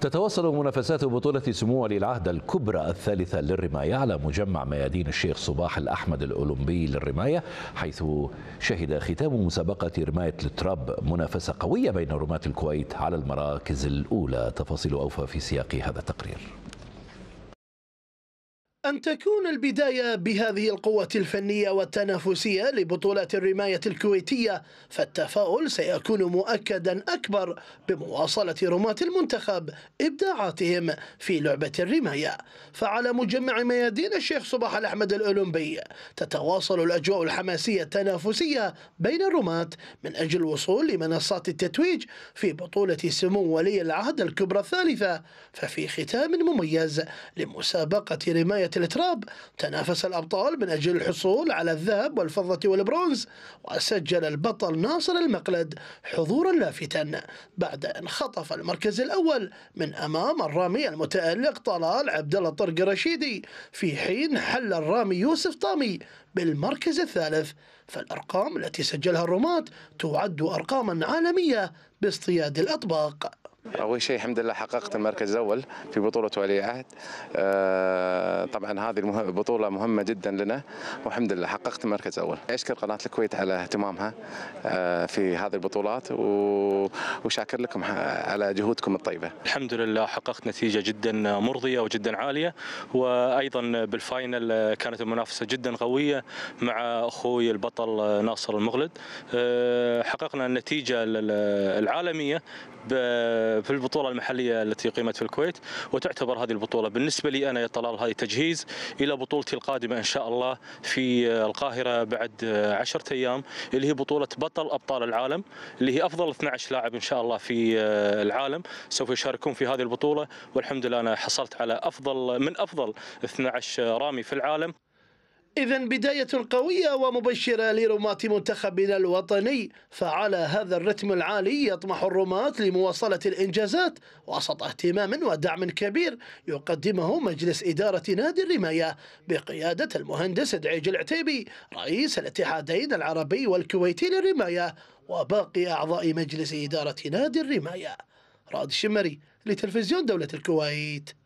تتواصل منافسات بطولة سمو ولي العهد الكبرى الثالثة للرماية على مجمع ميادين الشيخ صباح الأحمد الأولمبي للرماية حيث شهد ختام مسابقة رماية التراب منافسة قوية بين رماة الكويت على المراكز الأولى تفاصيل أوفى في سياق هذا التقرير أن تكون البداية بهذه القوة الفنية والتنافسية لبطولة الرماية الكويتية فالتفاؤل سيكون مؤكدا أكبر بمواصلة رماة المنتخب إبداعاتهم في لعبة الرماية فعلى مجمع ميادين الشيخ صباح الأحمد الأولمبي تتواصل الأجواء الحماسية التنافسية بين الرماة من أجل الوصول لمنصات التتويج في بطولة سمو ولي العهد الكبرى الثالثة ففي ختام مميز لمسابقة رماية التراب تنافس الأبطال من أجل الحصول على الذهب والفضة والبرونز وسجل البطل ناصر المقلد حضورا لافتا بعد أن خطف المركز الأول من أمام الرامي المتألق طلال عبد الله طرق رشيدي في حين حل الرامي يوسف طامي بالمركز الثالث فالأرقام التي سجلها الرومات تعد أرقاما عالمية باصطياد الأطباق اول شيء الحمد لله حققت المركز الاول في بطوله ولي عهد آه، طبعا هذه البطوله مهمه جدا لنا والحمد لله حققت المركز الاول اشكر قناه الكويت على اهتمامها آه، في هذه البطولات وشاكر لكم على جهودكم الطيبه الحمد لله حققت نتيجه جدا مرضيه وجدا عاليه وايضا بالفاينل كانت المنافسه جدا قويه مع اخوي البطل ناصر المغلد آه، حققنا النتيجه العالميه في البطوله المحليه التي قيمت في الكويت وتعتبر هذه البطوله بالنسبه لي انا يا طلال هذه تجهيز الى بطولتي القادمه ان شاء الله في القاهره بعد 10 ايام اللي هي بطوله بطل ابطال العالم اللي هي افضل 12 لاعب ان شاء الله في آه، العالم سوف يشاركون في هذه البطوله والحمد لله انا حصلت على افضل من افضل 12 رامي في العالم إذا بداية قوية ومبشرة لرماة منتخبنا الوطني فعلى هذا الرتم العالي يطمح الرماة لمواصلة الإنجازات وسط اهتمام ودعم كبير يقدمه مجلس إدارة نادي الرماية بقيادة المهندس دعيج العتيبي رئيس الاتحادين العربي والكويتي للرماية وباقي أعضاء مجلس إدارة نادي الرماية راد الشمري لتلفزيون دولة الكويت